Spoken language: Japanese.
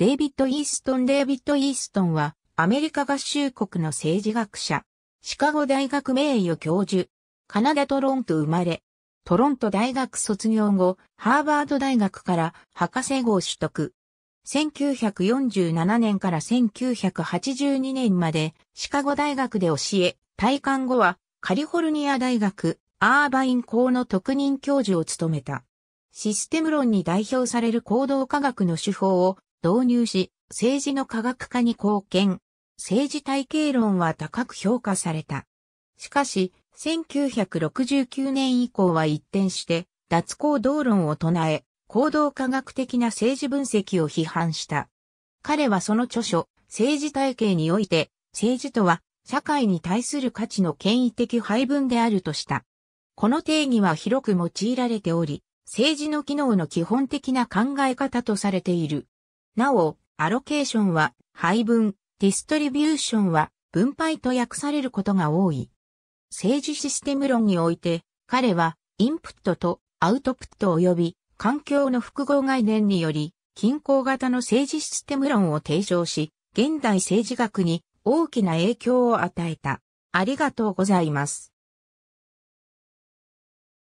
デイビッド・イーストン・デイビッド・イーストンは、アメリカ合衆国の政治学者、シカゴ大学名誉教授、カナダ・トロント生まれ、トロント大学卒業後、ハーバード大学から博士号取得。1947年から1982年までシカゴ大学で教え、退官後はカリフォルニア大学アーバイン校の特任教授を務めた。システム論に代表される行動科学の手法を導入し、政治の科学化に貢献。政治体系論は高く評価された。しかし、1969年以降は一転して、脱行動論を唱え、行動科学的な政治分析を批判した。彼はその著書、政治体系において、政治とは社会に対する価値の権威的配分であるとした。この定義は広く用いられており、政治の機能の基本的な考え方とされている。なお、アロケーションは配分、ディストリビューションは分配と訳されることが多い。政治システム論において、彼はインプットとアウトプット及び環境の複合概念により、均衡型の政治システム論を提唱し、現代政治学に大きな影響を与えた。ありがとうございます。